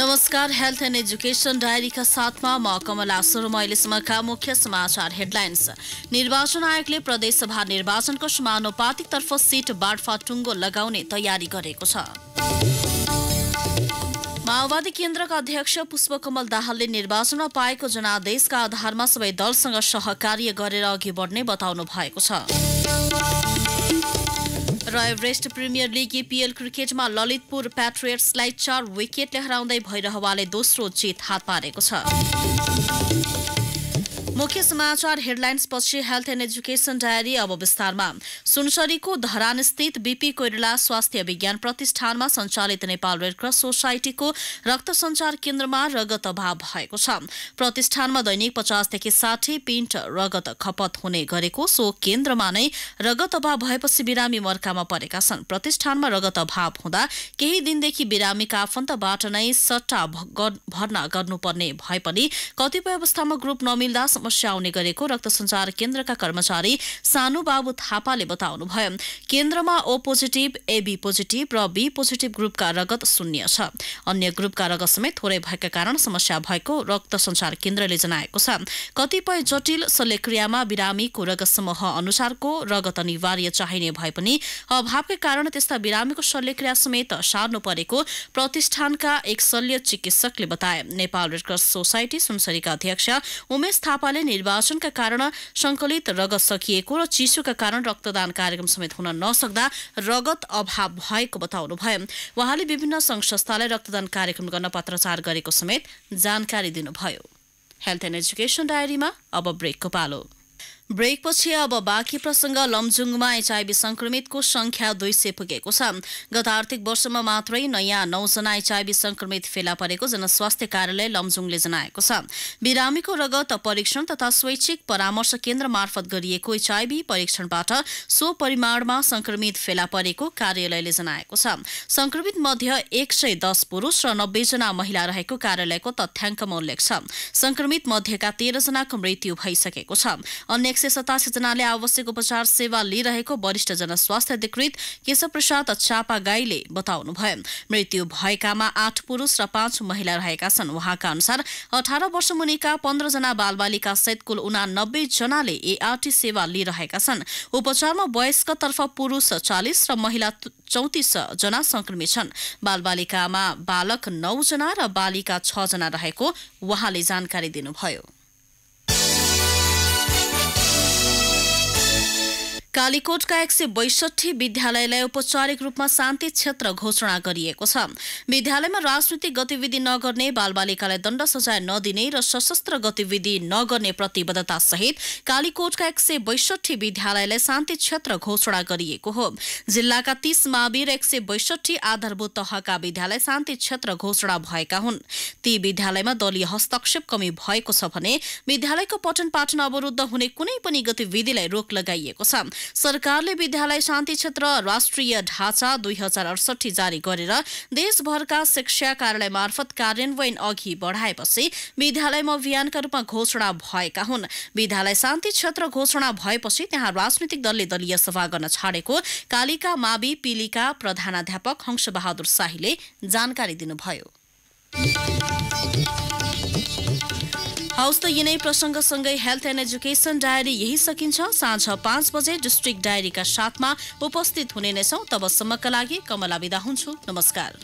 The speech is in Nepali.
नमस्कार हेल्थ एन्ड एजुकेसन डायरीका साथमा म कमला शर्मा अहिलेसम्मका मुख्य समाचार हेडलाइन्स निर्वाचन आयोगले प्रदेशसभा निर्वाचनको समानुपातिकतर्फ सीट बाडफा टुङ्गो लगाउने तयारी गरेको छ माओवादी केन्द्रका अध्यक्ष पुष्पकमल दाहालले निर्वाचनमा पाएको जनादेशका आधारमा सबै दलसँग सहकार्य गरेर अघि बढ्ने बताउनु भएको छ र Everest premier league EPL e क्रिकेटमा ललितपुर प्याट्रियट्सलाई चार विकेटले हराउँदै भैरहवाले दोस्रो जित हात पारेको छ मुख्य समाचार हेडलाइन्स पछि हेल्थ एन्ड एजुकेसन डायरी अब विस्तारमा सुनसरीको धरानस्थित बीपी कोइराला स्वास्थ्य विज्ञान प्रतिष्ठानमा सञ्चालित नेपाल रेडक्रस सोसाइटीको रक्त सञ्चार केन्द्रमा रगत अभाव भएको छ प्रतिष्ठानमा दैनिक पचासदेखि साठी पिन्ट रगत खपत हुने गरेको सो केन्द्रमा नै रगत अभाव भएपछि बिरामी मर्कामा परेका छन् प्रतिष्ठानमा रगत अभाव हुँदा केही दिनदेखि बिरामीका आफन्तबाट नै सट्टा भर्ना गर्नुपर्ने भए पनि कतिपय अवस्थामा ग्रुप नमिल्दा समस्या आउने गरेको रक्त संचार केन्द्रका कर्मचारी सानु बाबु थापाले बताउनुभयो केन्द्रमा ओ पोजिटिभ एबी पोजिटिभ र बी पोजिटिभ ग्रुपका रगत शून्य छ अन्य ग्रुपका रगत समेत थोरै भएका कारण समस्या भएको रक्त संचार केन्द्रले जनाएको छ कतिपय जटिल शल्यक्रियामा बिरामीको रगत समूह अनुसारको रगत अनिवार्य चाहिने भए पनि अभावकै कारण त्यस्ता बिरामीको शल्यक्रिया समेत सार्नु परेको प्रतिष्ठानका एक शल्य चिकित्सकले बताए नेपाल रेडक्रस सोसाइटी सुनसरीका अध्यक्ष उमेश थापाले कार्यालय निर्वाचनका कारण संकलित रगत सकिएको र चिसोका कारण रक्तदान कार्यक्रम समेत हुन नसक्दा रगत अभाव भएको बताउनुभयो उहाँले विभिन्न संघ संस्थालाई रक्तदान कार्यक्रम गर्न पत्रचार गरेको समेत जानकारी दिनुभयो हेल्थ एन्ड एजुकेसन डायरीमा अब ब्रेकको पालो ब्रेकपछि अब बाँकी प्रसंग लमजुङमा एचआइभी संक्रमितको संख्या दुई सय पुगेको छ गत आर्थिक वर्षमा मात्रै नयाँ नौजना एचआइभी संक्रमित फेला परेको जनस्वास्थ्य कार्यालय लमजुङले जनाएको छ बिरामीको रगत परीक्षण तथा स्वैच्छिक परामर्श केन्द्र मार्फत गरिएको एचआइभी परीक्षणबाट सो परिमाणमा संक्रमित फेला परेको कार्यालयले जनाएको छ संक्रमित मध्य एक सय दस पुरुष र जना महिला रहेको कार्यालयको तथ्याङ्कमा उल्लेख छ संक्रमित मध्येका तेह्रजनाको मृत्यु भइसकेको छ अन्य सय सतासीजनाले आवश्यक उपचार सेवा लिइरहेको वरिष्ठ जनस्वास्थ्य अधिकृत केशव प्रसाद चापा गाईले बताउनुभयो मृत्यु भएकामा आठ पुरुष र पाँच महिला रहेका छन् उहाँका अनुसार अठार वर्ष मुनिका पन्ध्रजना बालबालिका सहित कुल उनानब्बे जनाले एआरटी सेवा लिइरहेका छन् उपचारमा वयस्कतर्फ पुरुष चालिस र महिला चौतिस जना संक्रमित छन् बालबालिकामा बालक नौजना र बालिका छ जना रहेको उहाँले जानकारी दिनुभयो कालीकोटका एक सय बैसठी विद्यालयलाई औपचारिक रूपमा शान्ति क्षेत्र घोषणा गरिएको छ विद्यालयमा राजनीतिक गतिविधि नगर्ने बालबालिकालाई दण्ड सजाय नदिने र सशस्त्र गतिविधि नगर्ने प्रतिबद्धता सहित कालीकोटका एक सय बैसठी विद्यालयलाई शान्ति क्षेत्र घोषणा गरिएको हो जिल्लाका तीस मावि र एक सय बैसठी आधारभूत तहका विद्यालय शान्ति क्षेत्र घोषणा भएका हुन् ती विद्यालयमा दलीय हस्तक्षेप कमी भएको छ भने विद्यालयको पठन पाठन अवरुद्ध हुने कुनै पनि गतिविधिलाई रोक लगाइएको छ सरकारले विद्यालय शान्ति क्षेत्र राष्ट्रिय ढाँचा दुई हजार अडसठी जारी गरेर देशभरका शिक्षा कार्यालय मार्फत कार्यान्वयन अघि बढाएपछि विद्यालयमा अभियानका रूपमा घोषणा भएका हुन् विद्यालय शान्ति क्षेत्र घोषणा भएपछि त्यहाँ राजनीतिक दलले दलीय सभा गर्न छाडेको कालिका मावि पिलिका प्रधानाध्यापक हंसबहादुर शाहीले जानकारी दिनुभयो हौस् त यिनै प्रसङ्गसँगै हेल्थ एन्ड एजुकेसन डायरी यही सकिन्छ साँझ पाँच बजे डिस्ट्रिक्ट डायरीका साथमा उपस्थित हुने नै छौँ तबसम्मका लागि कमला विदा हुन्छु नमस्कार